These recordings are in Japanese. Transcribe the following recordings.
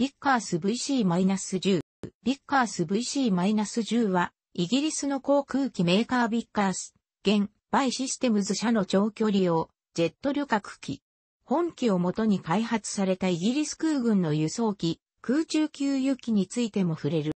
ビッカース VC-10。ビッカース VC-10 は、イギリスの航空機メーカービッカース、現、バイシステムズ社の長距離用、ジェット旅客機。本機をもとに開発されたイギリス空軍の輸送機、空中給油機についても触れる。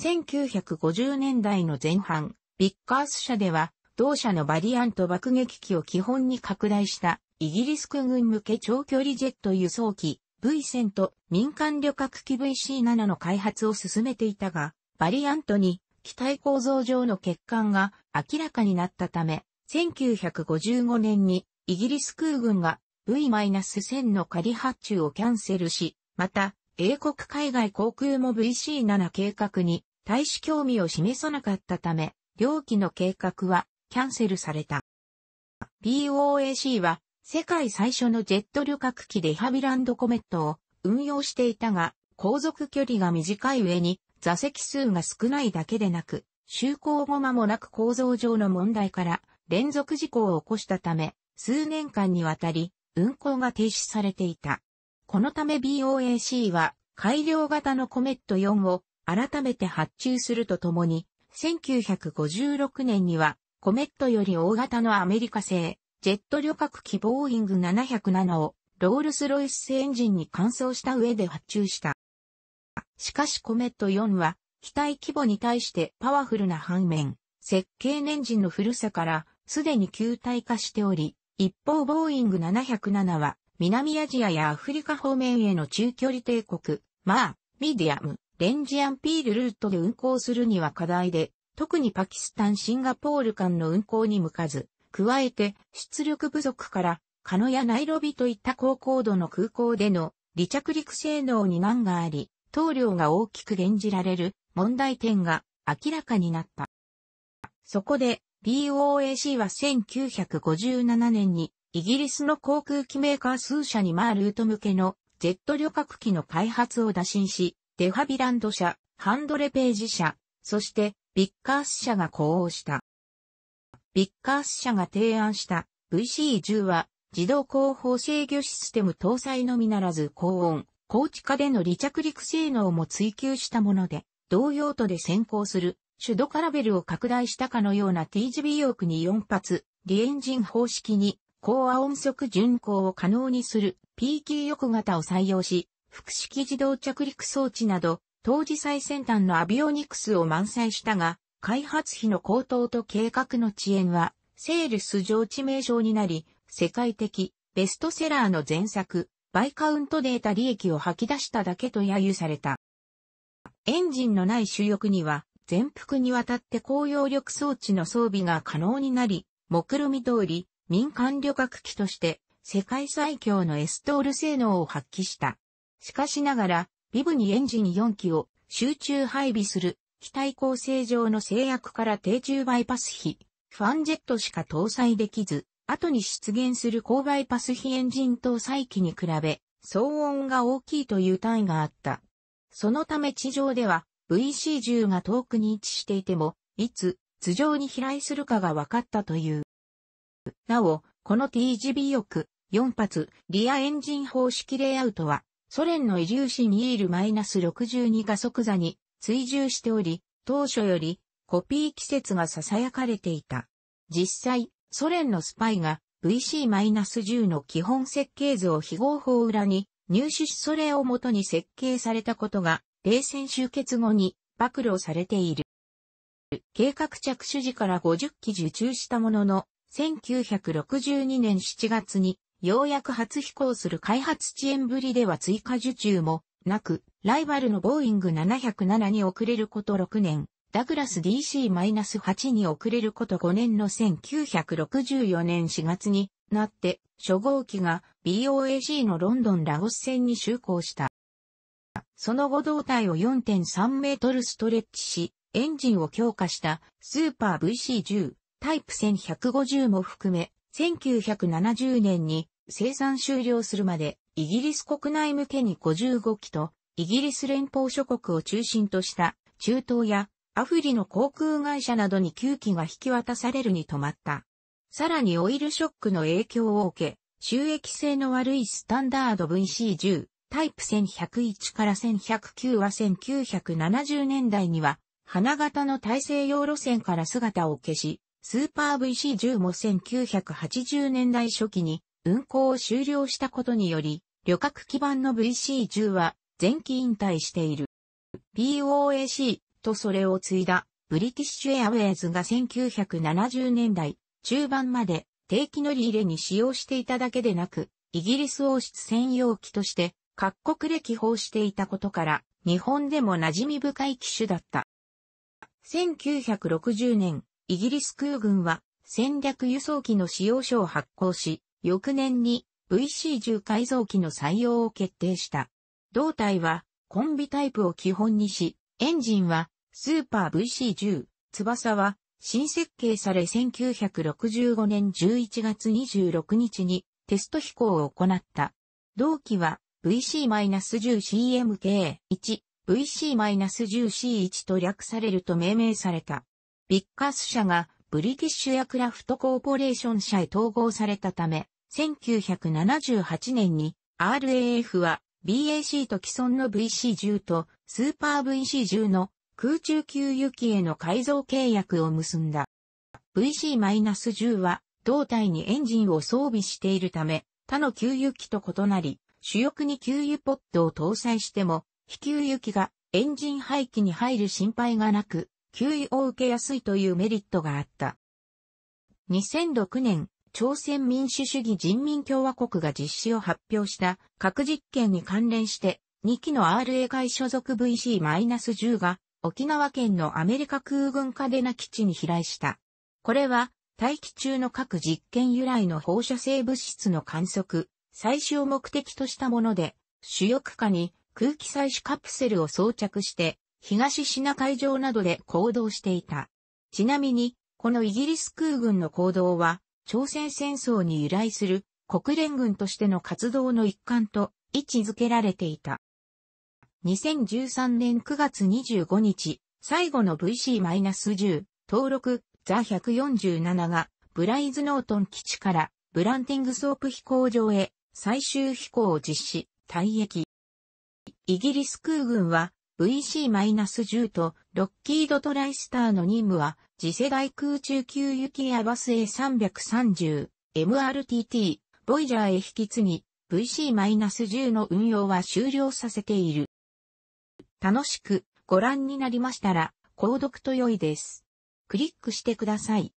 1950年代の前半、ビッカース社では、同社のバリアント爆撃機を基本に拡大した、イギリス空軍向け長距離ジェット輸送機、V 1 0 0 0と民間旅客機 VC7 の開発を進めていたが、バリアントに機体構造上の欠陥が明らかになったため、1955年にイギリス空軍が V-1000 の仮発注をキャンセルし、また、英国海外航空も VC7 計画に大使興味を示さなかったため、両機の計画はキャンセルされた。BOAC は世界最初のジェット旅客機でハビランドコメットを運用していたが、航続距離が短い上に座席数が少ないだけでなく、就航後間もなく構造上の問題から連続事故を起こしたため、数年間にわたり運航が停止されていた。このため BOAC は改良型のコメット4を改めて発注するとともに、1956年にはコメットより大型のアメリカ製ジェット旅客機ボーイング707をロールスロイスエンジンに換装した上で発注した。しかしコメット4は機体規模に対してパワフルな反面、設計年陣の古さからすでに球体化しており、一方ボーイング707は南アジアやアフリカ方面への中距離帝国、まあ、ミディアム、レンジアンピールルートで運行するには課題で、特にパキスタン・シンガポール間の運行に向かず、加えて、出力不足から、カノやナイロビといった高高度の空港での離着陸性能に難があり、投量が大きく減じられる問題点が明らかになった。そこで BOAC は1957年にイギリスの航空機メーカー数社にマールート向けのジェット旅客機の開発を打診し、デファビランド社、ハンドレページ社、そしてビッカース社が呼応した。ビッカース社が提案した VC10 は自動後方制御システム搭載のみならず高温、高地下での離着陸性能も追求したもので、同用途で先行する、手動カラベルを拡大したかのような TGB 翼に4発、リエンジン方式に、高オ音速巡航を可能にする p k 翼型を採用し、複式自動着陸装置など、当時最先端のアビオニクスを満載したが、開発費の高騰と計画の遅延は、セールス上致命傷になり、世界的ベストセラーの前作、バイカウントデータ利益を吐き出しただけと揶揄された。エンジンのない主翼には、全幅にわたって高揚力装置の装備が可能になり、目論見通り、民間旅客機として、世界最強のエストール性能を発揮した。しかしながら、ビブにエンジン4機を集中配備する機体構成上の制約から低中バイパス比、ファンジェットしか搭載できず、後に出現する高バイパス比エンジン搭載機に比べ、騒音が大きいという単位があった。そのため地上では VC10 が遠くに位置していても、いつ頭上に飛来するかが分かったという。なお、この TGB 翼4発リアエンジン方式レイアウトは、ソ連のイリューシニール -62 が即座に追従しており、当初よりコピー季節が囁かれていた。実際、ソ連のスパイが VC-10 の基本設計図を非合法裏に入手しそれをもとに設計されたことが冷戦終結後に暴露されている。計画着手時から50機受注したものの、1962年7月にようやく初飛行する開発遅延ぶりでは追加受注もなく、ライバルのボーイング707に遅れること6年、ダグラス DC-8 に遅れること5年の1964年4月になって、初号機が b o a c のロンドンラゴス線に就航した。その後胴体を4.3メートルストレッチし、エンジンを強化したスーパー VC10 タイプ1150も含め、1970年に生産終了するまでイギリス国内向けに55機と、イギリス連邦諸国を中心とした中東やアフリの航空会社などに9機が引き渡されるに止まった。さらにオイルショックの影響を受け、収益性の悪いスタンダード VC10、タイプ1101から1109は1970年代には、花形の大西洋路線から姿を消し、スーパー VC10 も1980年代初期に運行を終了したことにより、旅客基盤の VC10 は前期引退している。p o a c とそれを継いだブリティッシュエアウェイズが1970年代中盤まで定期乗り入れに使用していただけでなく、イギリス王室専用機として各国で起法していたことから、日本でも馴染み深い機種だった。1960年、イギリス空軍は戦略輸送機の使用書を発行し、翌年に VC10 改造機の採用を決定した。胴体はコンビタイプを基本にし、エンジンはスーパー VC10、翼は新設計され1965年11月26日にテスト飛行を行った。同機は VC-10CMK1、VC-10C1 と略されると命名された。ビッカス社がブリティッシュエアクラフトコーポレーション社へ統合されたため、1978年に RAF は BAC と既存の VC10 とスーパー VC10 の空中給油機への改造契約を結んだ。VC-10 は胴体にエンジンを装備しているため他の給油機と異なり主翼に給油ポッドを搭載しても非給油機がエンジン排気に入る心配がなく給油を受けやすいというメリットがあった。2006年朝鮮民主主義人民共和国が実施を発表した核実験に関連して2機の RA 外所属 VC-10 が沖縄県のアメリカ空軍嘉でな基地に飛来した。これは大気中の核実験由来の放射性物質の観測、採取を目的としたもので、主翼下に空気採取カプセルを装着して東シナ海上などで行動していた。ちなみに、このイギリス空軍の行動は、朝鮮戦争に由来する国連軍としての活動の一環と位置づけられていた。2013年9月25日、最後の VC-10 登録ザ147がブライズノートン基地からブランティングソープ飛行場へ最終飛行を実施、退役。イギリス空軍は VC-10 とロッキードトライスターの任務は次世代空中給油機エアバス A330、MRTT、ボイジャーへ引き継ぎ VC-10 の運用は終了させている。楽しくご覧になりましたら購読と良いです。クリックしてください。